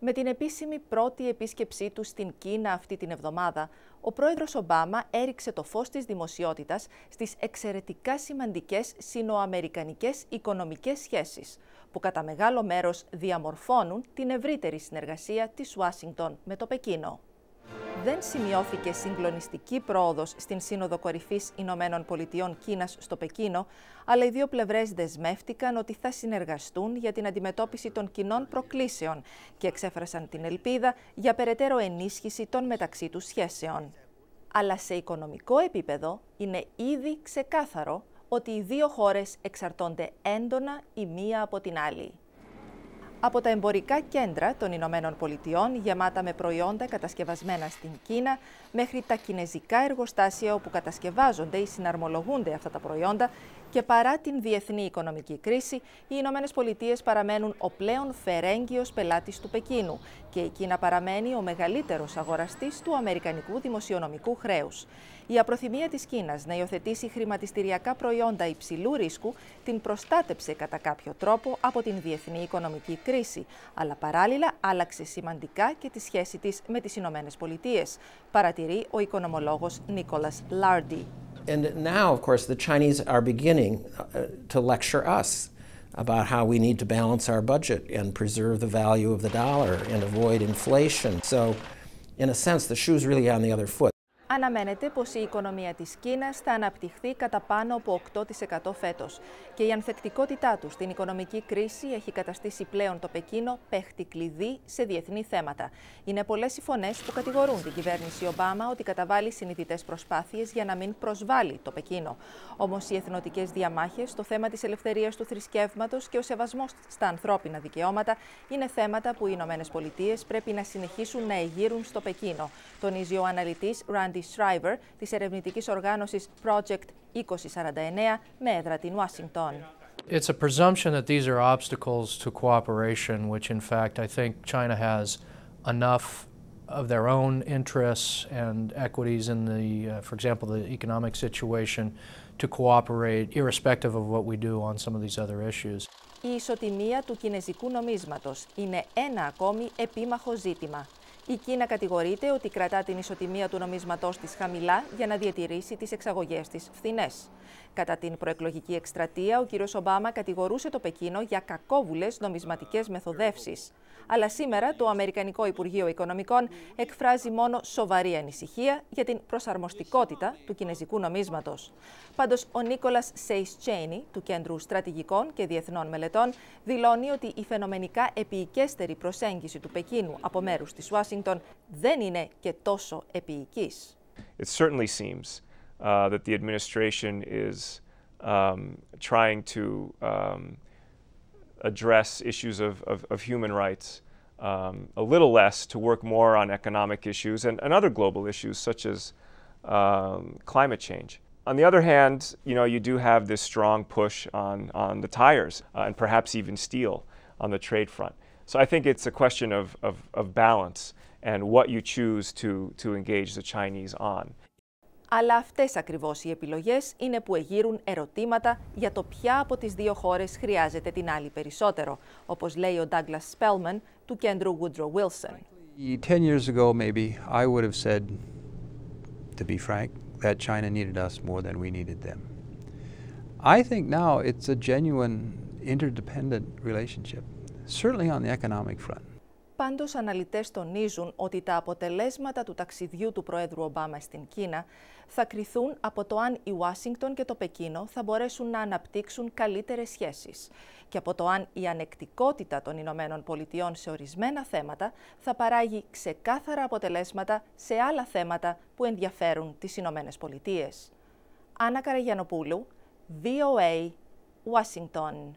Με την επίσημη πρώτη επίσκεψή του στην Κίνα αυτή την εβδομάδα, ο πρόεδρος Ομπάμα έριξε το φως της δημοσιότητας στις εξαιρετικά σημαντικές συνοαμερικανικές οικονομικές σχέσεις, που κατά μεγάλο μέρος διαμορφώνουν την ευρύτερη συνεργασία της Ουάσιγκτον με το Πεκίνο δεν σημειώθηκε συγκλονιστική πρόοδος στην Σύνοδο Κορυφής Ηνωμένων Πολιτειών Κίνας στο Πεκίνο, αλλά οι δύο πλευρές δεσμεύτηκαν ότι θα συνεργαστούν για την αντιμετώπιση των κοινών προκλήσεων και εξέφρασαν την ελπίδα για περαιτέρω ενίσχυση των μεταξύ τους σχέσεων. Αλλά σε οικονομικό επίπεδο είναι ήδη ξεκάθαρο ότι οι δύο χώρες εξαρτώνται έντονα η μία από την άλλη από τα εμπορικά κέντρα των Ηνωμένων Πολιτειών γεμάτα με προϊόντα κατασκευασμένα στην Κίνα μέχρι τα κινέζικα εργοστάσια όπου κατασκευάζονται ή συναρμολογούνται αυτά τα προϊόντα και παρά την διεθνή οικονομική κρίση, οι Ηνωμένες Πολιτείες παραμένουν ο πλέον φερέγγιος πελάτης του Πεκίνου και η Κίνα παραμένει ο μεγαλύτερος αγοραστής του Αμερικανικού δημοσιονομικού χρέους. Η απροθυμία της Κίνας να υιοθετήσει χρηματιστηριακά προϊόντα υψηλού ρίσκου την προστάτεψε κατά κάποιο τρόπο από την διεθνή οικονομική κρίση, αλλά παράλληλα άλλαξε σημαντικά και τη σχέση της με τις Ηνωμένες Πολιτείες, παρατηρεί ο οικονομολόγος Νίκολας Λάρντι. and now, of course, the Chinese are beginning uh, to lecture us about how we need to balance our budget and preserve the value of the dollar and avoid inflation. So, in a sense, the shoe's really on the other foot. Αναμένεται πως η οικονομία της Κίνας θα αναπτυχθεί κατά πάνω από 8% φέτος και η ανθεκτικότητά τους στην οικονομική κρίση έχει καταστήσει πλέον το Πεκίνο παίχτη κλειδί σε διεθνή θέματα. Είναι πολλές οι φωνές που κατηγορούν την κυβέρνηση Ομπάμα ότι καταβάλει συνειδητές προσπάθειες για να μην προσβάλλει το Πεκίνο. Όμως οι εθνοτικές διαμάχες, το θέμα της ελευθερίας του θρησκεύματος και ο σεβασμός στα ανθρώπινα δικαιώματα είναι θέματα που οι Ηνωμένες Πολιτείες πρέπει να συνεχίσουν να εγείρουν στο Πεκίνο, τονίζει αναλυτής Άντι Σράιβερ της ερευνητικής οργάνωσης Project 2049 με έδρα την Ουάσιγκτον. It's a presumption that these are obstacles to cooperation, which in fact I think China has enough of their own interests and equities in the, uh, for example, the economic situation to cooperate irrespective of what we do on some of these other issues. Η ισοτιμία του κινέζικου νομίσματος είναι ένα ακόμη επίμαχο ζήτημα. Η Κίνα κατηγορείται ότι κρατά την ισοτιμία του νομίσματός της χαμηλά για να διατηρήσει τις εξαγωγές της φθηνές. Κατά την προεκλογική εκστρατεία, ο κ. Ομπάμα κατηγορούσε το Πεκίνο για κακόβουλες νομισματικές μεθοδεύσεις. Αλλά σήμερα το Αμερικανικό Υπουργείο Οικονομικών εκφράζει μόνο σοβαρή ανησυχία για την προσαρμοστικότητα του κινέζικου νομίσματος. Πάντως, ο Νίκολας Σέις Τσέινι, του Κέντρου Στρατηγικών και Διεθνών Μελετών, δηλώνει ότι η φαινομενικά επίικέστερη προσέγγιση του Πεκίνου από μέρους της Ουάσιγκτον Washington δεν είναι και τόσο επίοικης. It certainly seems uh, that the administration is um, trying to um, address issues of, of, of human rights um, a little less to work more on economic issues and, and other global issues such as um, climate change. On the other hand, you know, you do have this strong push on, on the tires uh, and perhaps even steel on the trade front. So I think it's a question of, of, of balance and what you choose to, to engage the Chinese on. Αλλά αυτές ακριβώς οι επιλογές είναι που εγείρουν ερωτήματα για το ποια από τις δύο χώρες χρειάζεται την άλλη περισσότερο, όπως λέει ο Douglas Spellman του κέντρου Woodrow Wilson. Ten years ago, maybe, I would have said, to be frank, that China needed us more than we needed them. I think now it's a genuine interdependent relationship. certainly on the economic front. Πάντως, αναλυτές τονίζουν ότι τα αποτελέσματα του ταξιδιού του Προέδρου Ομπάμα στην Κίνα θα κριθούν από το αν η Ουάσιγκτον και το Πεκίνο θα μπορέσουν να αναπτύξουν καλύτερες σχέσεις και από το αν η ανεκτικότητα των Ηνωμένων Πολιτειών σε ορισμένα θέματα θα παράγει ξεκάθαρα αποτελέσματα σε άλλα θέματα που ενδιαφέρουν τις Ηνωμένες Πολιτείες. Άννα Καραγιανοπούλου, VOA, Ουάσιγκτον.